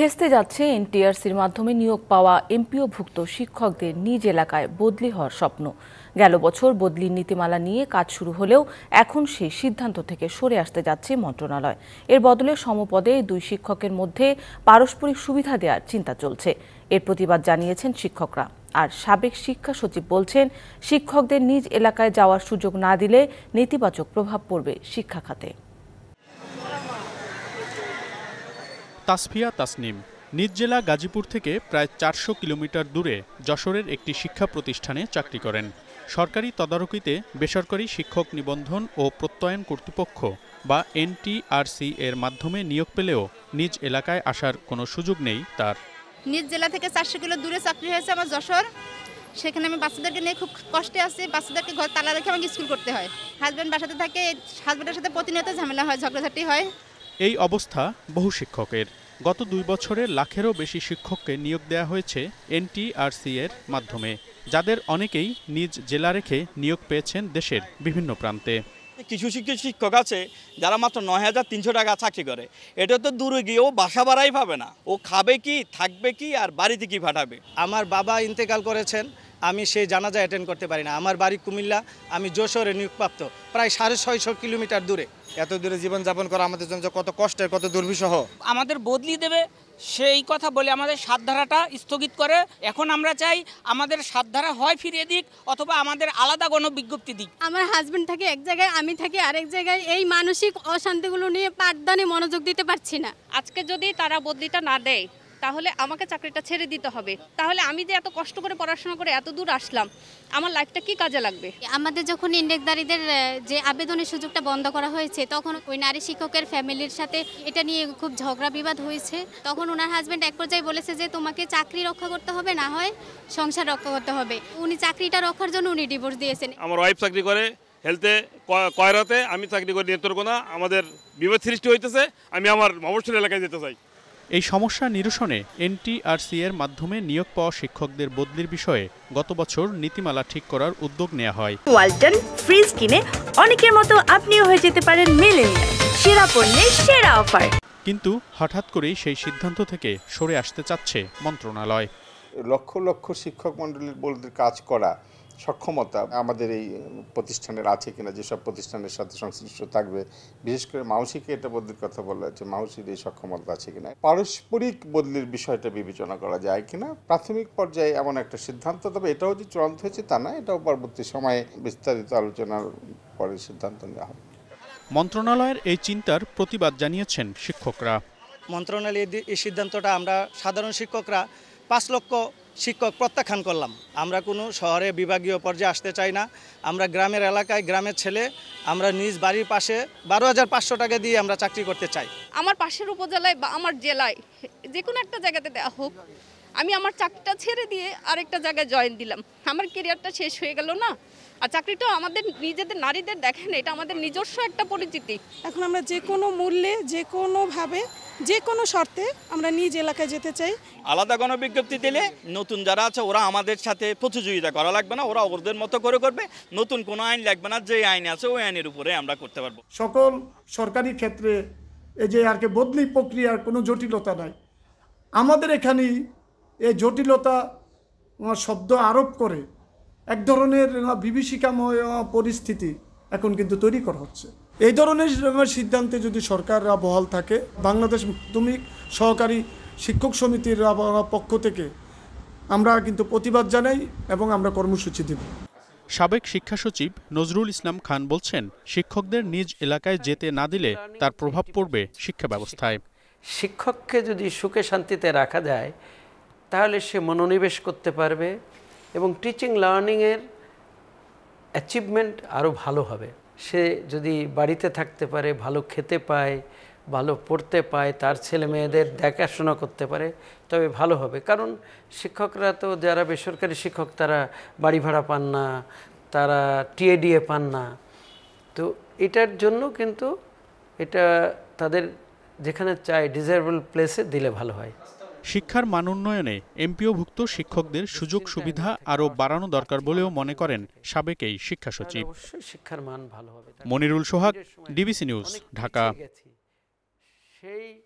ভেস্তে যাচ্ছে এনটিআরসির মাধ্যমে নিয়োগ পাওয়া এমপিওভুক্ত শিক্ষকদের নিজ এলাকায় বদলি হওয়ার স্বপ্ন গেল বছর বদলির নীতিমালা নিয়ে কাজ শুরু হলেও এখন সেই সিদ্ধান্ত থেকে সরে আসতে যাচ্ছে মন্ত্রণালয় এর বদলে সমপদে দুই শিক্ষকের মধ্যে পারস্পরিক সুবিধা দেওয়ার চিন্তা চলছে এর প্রতিবাদ জানিয়েছেন শিক্ষকরা আর সাবেক শিক্ষা সচিব বলছেন শিক্ষকদের নিজ এলাকায় যাওয়ার সুযোগ না দিলে নেতিবাচক প্রভাব পড়বে শিক্ষা খাতে তাসফিয়া তাসনিম নিজ জেলা গাজীপুর থেকে প্রায় চারশো কিলোমিটার দূরে যশোরের একটি শিক্ষা প্রতিষ্ঠানে চাকরি করেন সরকারি তদারকিতে বেসরকারি শিক্ষক নিবন্ধন ও প্রত্যয়ন কর্তৃপক্ষ বা এনটিআরসি এর মাধ্যমে নিয়োগ পেলেও নিজ এলাকায় আসার কোনো সুযোগ নেই তার নিজ জেলা থেকে চারশো কিলো দূরে চাকরি হয়েছে আমার যশোর সেখানে আমি বাচ্চাদেরকে নিয়ে খুব কষ্টে আছি বাচ্চাদেরকে ঘর তালা রেখে আমাকে স্কুল করতে হয় হাজব্যান্ড বাসাতে থাকে হাজব্যান্ডের সাথে প্রতিনিয়ত ঝামেলা হয় ঝগড়াঝাটি হয় এই অবস্থা বহু শিক্ষকের গত দুই বছরে লাখেরও বেশি শিক্ষককে নিয়োগ দেয়া হয়েছে এনটিআরসি এর মাধ্যমে যাদের অনেকেই নিজ জেলা রেখে নিয়োগ পেয়েছেন দেশের বিভিন্ন প্রান্তে কিছু কিছু শিক্ষক আছে যারা মাত্র নয় হাজার তিনশো টাকা চাকরি করে এটা তো দূরে গিয়ে ও বাসা ভাড়াই পাবে না ও খাবে কি থাকবে কি আর বাড়িতে কি ভাটাবে আমার বাবা ইন্তেকাল করেছেন আমি সেই জানাজা অ্যাটেন্ড করতে পারি না আমার বাড়ি কুমিল্লা আমি যশোরে নিয়োগপ্রাপ্ত প্রায় সাড়ে ছয়শো কিলোমিটার দূরে এত দূরে জীবনযাপন করা আমাদের জন্য কত কষ্টের কত দুর্বিষহ আমাদের বদলি দেবে সেই কথা বলে আমাদের সাতধারাটা স্থগিত করে এখন আমরা চাই আমাদের সাতধারা হয় ফিরিয়ে দিক অথবা আমাদের আলাদা কোনো বিজ্ঞপ্তি দিক আমার হাজব্যান্ড থাকে এক জায়গায় আমি থাকি আরেক জায়গায় এই মানসিক অশান্তিগুলো নিয়ে পাঠদানে মনোযোগ দিতে পারছি না আজকে যদি তারা বদলিটা না দেয় তাহলে আমাকে চাকরিটা ছেড়ে দিতে হবে তাহলে আমি যে এত কষ্ট করে পড়াশোনা করে এত দূর আসলাম আমার লাইফটা কি কাজে লাগবে আমাদের যখন ইন্ডেক্সদারীদের যে আবেদনের সুযোগটা বন্ধ করা হয়েছে তখন ওই নারী শিক্ষকের ফ্যামিলির সাথে এটা নিয়ে খুব ঝগড়া বিবাদ হয়েছে তখন ওনার হাজব্যান্ড এক পর্যায়ে বলেছে যে তোমাকে চাকরি রক্ষা করতে হবে না হয় সংসার রক্ষা করতে হবে উনি চাকরিটা রক্ষার জন্য উনি ডিভোর্স দিয়েছেন আমার ওয়াইফ চাকরি করে হেলথে কয়রাতে আমি চাকরি নিয়ন্ত্রণ করা আমাদের বিভেদ সৃষ্টি হইতেছে আমি আমার মফসল এলাকায় যেতে চাই এই সমস্যা নিরসনে এনটিআরসি এর মাধ্যমে নিয়োগ পাওয়া শিক্ষকদের বদলির বিষয়ে গত বছর নীতিমালা ঠিক করার উদ্যোগ নেওয়া হয় ওয়ালটন ফ্রিজ কিনে অনেকের মতো আপনিও হয়ে যেতে পারেন মিলেনিয়া সেরা পণ্যের সেরা অফার কিন্তু হঠাৎ করেই সেই সিদ্ধান্ত থেকে সরে আসতে চাচ্ছে মন্ত্রণালয় লক্ষ লক্ষ শিক্ষক মন্ডলীর বলতে কাজ করা সক্ষমতা আমাদের এই প্রতিষ্ঠানের আছে কিনা যেসব প্রতিষ্ঠানের সাথে সংশ্লিষ্ট থাকবে বিশেষ করে মাউসিকে এটা বদলির কথা বলা হচ্ছে মাউসির এই সক্ষমতা আছে কিনা পারস্পরিক বদলির বিষয়টা বিবেচনা করা যায় কিনা প্রাথমিক পর্যায়ে এমন একটা সিদ্ধান্ত তবে এটাও যে চূড়ান্ত হয়েছে তা না এটাও পরবর্তী সময়ে বিস্তারিত আলোচনার পরে সিদ্ধান্ত নেওয়া হবে মন্ত্রণালয়ের এই চিন্তার প্রতিবাদ জানিয়েছেন শিক্ষকরা মন্ত্রণালয়ের এই সিদ্ধান্তটা আমরা সাধারণ শিক্ষকরা পাঁচ লক্ষ শিক্ষক প্রত্যাখ্যান করলাম আমরা কোনো শহরে বিভাগীয় পর্যায়ে আসতে চাই না আমরা গ্রামের এলাকায় গ্রামের ছেলে আমরা নিজ বাড়ির পাশে বারো হাজার পাঁচশো টাকা দিয়ে আমরা চাকরি করতে চাই আমার পাশের উপজেলায় বা আমার জেলায় যে কোনো একটা জায়গাতে দেওয়া হোক আমি আমার চাকরিটা ছেড়ে দিয়ে আরেকটা জায়গায় জয়েন দিলাম আমার কেরিয়ারটা শেষ হয়ে গেল না আর চাকরিটাও আমাদের নিজেদের নারীদের দেখেন এটা আমাদের নিজস্ব একটা পরিচিতি এখন আমরা যে কোনো মূল্যে যে কোনোভাবে যে কোনো শর্তে আমরা নিজ এলাকায় যেতে চাই আলাদা গণবিজ্ঞপ্তি দিলে নতুন যারা আছে ওরা আমাদের সাথে প্রতিযোগিতা করা লাগবে না ওরা ওদের মতো করে করবে নতুন কোনো আইন লাগবে না যে আইন আছে ওই আইনের উপরে আমরা করতে পারবো সকল সরকারি ক্ষেত্রে এই যে আর কি বদলি প্রক্রিয়ার কোনো জটিলতা নাই আমাদের এখানেই এই জটিলতা শব্দ আরোপ করে এক ধরনের বিভীষিকাময় পরিস্থিতি এখন কিন্তু তৈরি করা হচ্ছে এই ধরনের সিদ্ধান্তে যদি সরকাররা বহাল থাকে বাংলাদেশ মাধ্যমিক সহকারী শিক্ষক সমিতির পক্ষ থেকে আমরা কিন্তু প্রতিবাদ জানাই এবং আমরা কর্মসূচি দেব সাবেক শিক্ষা সচিব নজরুল ইসলাম খান বলছেন শিক্ষকদের নিজ এলাকায় যেতে না দিলে তার প্রভাব পড়বে শিক্ষা ব্যবস্থায় শিক্ষককে যদি সুখে শান্তিতে রাখা যায় তাহলে সে মনোনিবেশ করতে পারবে এবং টিচিং লার্নিংয়ের অ্যাচিভমেন্ট আরও ভালো হবে সে যদি বাড়িতে থাকতে পারে ভালো খেতে পায় ভালো পড়তে পায় তার ছেলে মেয়েদের দেখাশোনা করতে পারে তবে ভালো হবে কারণ শিক্ষকরা তো যারা বেসরকারি শিক্ষক তারা বাড়ি ভাড়া পান না তারা টিএডিএ পান না তো এটার জন্য কিন্তু এটা তাদের যেখানে চায় ডিজারেবল প্লেসে দিলে ভালো হয় শিক্ষার মান উন্নয়নে এমপিওভুক্ত শিক্ষকদের সুযোগ সুবিধা আরও বাড়ানো দরকার বলেও মনে করেন সাবেক এই শিক্ষা সচিব শিক্ষার মান ভালো হবে মনিরুল সোহাগ ডিবিসি নিউজ ঢাকা সেই